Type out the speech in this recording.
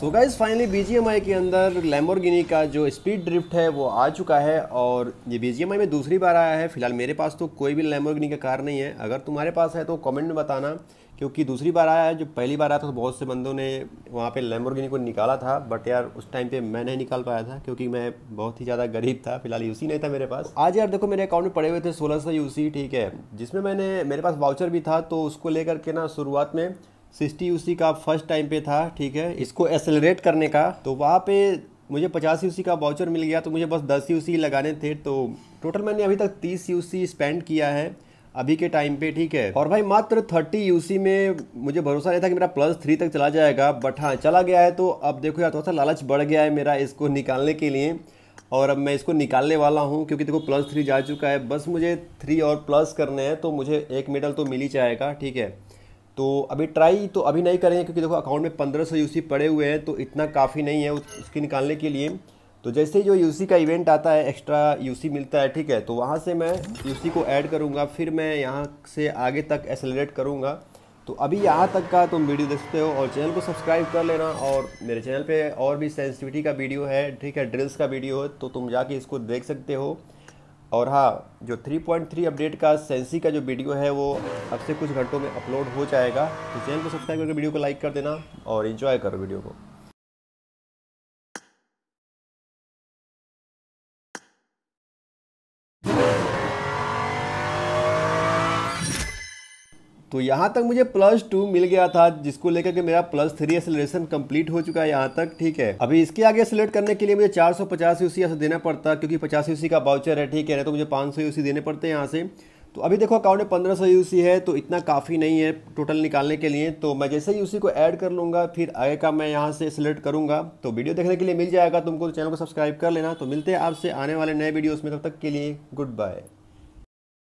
so guys finally B के अंदर लेमोरगिनी का जो स्पीड ड्रिफ्ट है वो आ चुका है और ये बी में दूसरी बार आया है फिलहाल मेरे पास तो कोई भी लेम्बोर्गिनी का कार नहीं है अगर तुम्हारे पास है तो कमेंट में बताना क्योंकि दूसरी बार आया है जो पहली बार आया था तो बहुत से बंदों ने वहाँ पे लेम्बोर्गिनी को निकाला था बट यार उस टाइम पे मैं नहीं निकाल पाया था क्योंकि मैं बहुत ही ज़्यादा गरीब था फिलहाल यूसी नहीं था मेरे पास आज यार देखो मेरे अकाउंट में पड़े हुए थे सोलह सौ यूसी ठीक है जिसमें मैंने मेरे पास वाउचर भी था तो उसको लेकर के ना शुरुआत में सिक्सटी यूसी का फर्स्ट टाइम पे था ठीक है इसको एक्सेलरेट करने का तो वहाँ पे मुझे पचास यूसी का वाउचर मिल गया तो मुझे बस दस यूसी लगाने थे तो टोटल मैंने अभी तक तीस यूसी स्पेंड किया है अभी के टाइम पे ठीक है और भाई मात्र थर्टी यूसी में मुझे भरोसा नहीं था कि मेरा प्लस थ्री तक चला जाएगा बट हाँ चला गया है तो अब देखो यार थोड़ा सा लालच बढ़ गया है मेरा इसको निकालने के लिए और अब मैं इसको निकालने वाला हूँ क्योंकि देखो प्लस थ्री जा चुका है बस मुझे थ्री और प्लस करने हैं तो मुझे एक मेडल तो मिल ही जाएगा ठीक है तो अभी ट्राई तो अभी नहीं करेंगे क्योंकि देखो अकाउंट में पंद्रह सौ यू पड़े हुए हैं तो इतना काफ़ी नहीं है उसकी निकालने के लिए तो जैसे जो यू का इवेंट आता है एक्स्ट्रा यू मिलता है ठीक है तो वहाँ से मैं यू को ऐड करूँगा फिर मैं यहाँ से आगे तक एक्सेलरेट करूँगा तो अभी यहाँ तक का तुम वीडियो देख सकते हो और चैनल को सब्सक्राइब कर लेना और मेरे चैनल पे और भी सेंसिटिविटी का वीडियो है ठीक है ड्रिल्स का वीडियो है तो तुम जाके इसको देख सकते हो और हाँ जो 3.3 अपडेट का सेंसी का जो वीडियो है वो अब से कुछ घंटों में अपलोड हो जाएगा तो चैनल को सब्सक्राइब करके वीडियो को लाइक कर देना और इन्जॉय करो वीडियो को तो यहाँ तक मुझे प्लस टू मिल गया था जिसको लेकर के मेरा प्लस थ्री एक्सेलरेशन कंप्लीट हो चुका है यहाँ तक ठीक है अभी इसके आगे सेलेक्ट करने के लिए मुझे चार सौ पचास यूसी यहाँ देना पड़ता क्योंकि पचास यूसी का बाउचर है ठीक है ना तो मुझे पाँच सौ यूसी देने पड़ते हैं यहाँ से तो अभी देखो अकाउंट में पंद्रह सौ यूसी है तो इतना काफ़ी नहीं है टोटल निकालने के लिए तो मैं जैसे ही यूसी को ऐड कर लूँगा फिर आगे का मैं यहाँ से सिलेक्ट करूँगा तो वीडियो देखने के लिए मिल जाएगा तुमको चैनल तो को सब्सक्राइब कर लेना तो मिलते हैं आपसे आने वाले नए वीडियोज़ में तब तक के लिए गुड बाय